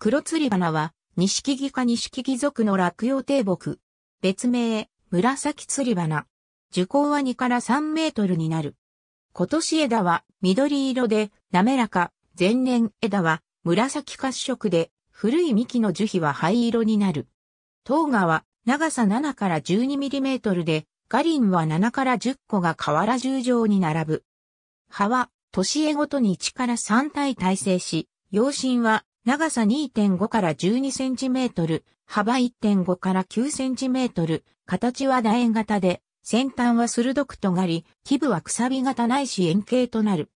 黒釣り花は、錦木か錦木族の落葉低木。別名、紫釣り花。樹高は2から3メートルになる。今年枝は緑色で滑らか、前年枝は紫褐色で、古い幹の樹皮は灰色になる。糖芽は長さ7から12ミリメートルで、ガリンは7から10個が河原十条に並ぶ。葉は、年絵ごとに1から3体耐性し、養身は長さ2.5から12センチメートル、幅1.5から9センチメートル、形は楕円型で、先端は鋭く尖り、基部はくさび型ないし円形となる。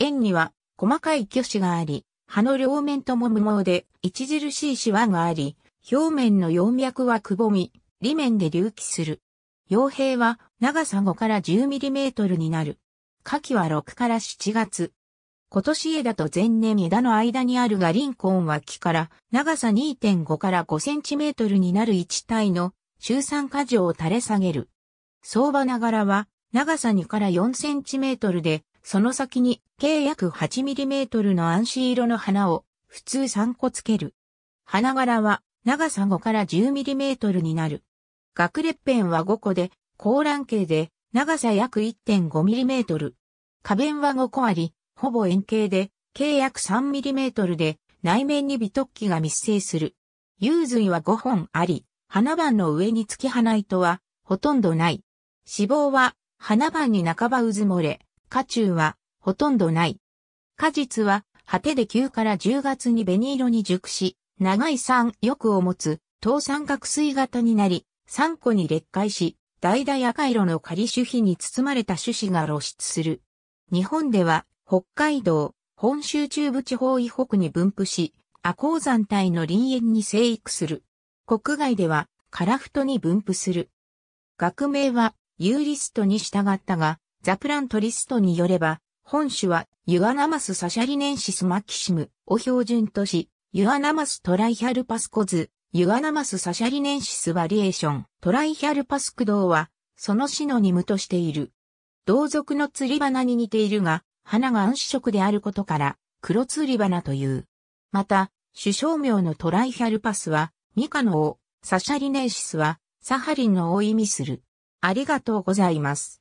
円には細かい巨子があり、葉の両面とも無毛で、著しいシワがあり、表面の葉脈はくぼみ、裏面で隆起する。傭兵は長さ5から10 m m になる。夏季は6から7月、今年枝と前年枝の間にあるがリンコンは木から長さ2.5から5センチメートルになる一体の周産果樹を垂れ下げる。相場ながらは長さ2から4センチメートルで、その先に計約8ミリメートルの暗視色の花を普通3個つける。花柄は長さ5から10ミリメートルになる。学裂片は5個で、高蘭形で長さ約1.5ミリメートル。花弁は5個あり、ほぼ円形で、計約 3mm で、内面に美突起が密生する。幽髄は5本あり、花瓣の上に月花糸は、ほとんどない。脂肪は、花瓣に半ば渦漏れ、花中は、ほとんどない。果実は、果てで9から10月に紅色に熟し、長い酸欲を持つ、等三角錐型になり、3個に裂化し、橙赤色の仮種皮に包まれた種子が露出する。日本では、北海道、本州中部地方以北に分布し、阿高山帯の林園に生育する。国外では、カラフトに分布する。学名は、ユーリストに従ったが、ザプラントリストによれば、本種は、ユアナマスサシャリネンシスマキシムを標準とし、ユアナマストライヒャルパスコズ、ユアナマスサシャリネンシスバリエーション、トライヒャルパスクドウは、そのシノニムとしている。同族の釣り花に似ているが、花が暗視色であることから、黒ツリ花という。また、首相名のトライヒャルパスは、ミカの王、サシャリネーシスは、サハリンの王を意味する。ありがとうございます。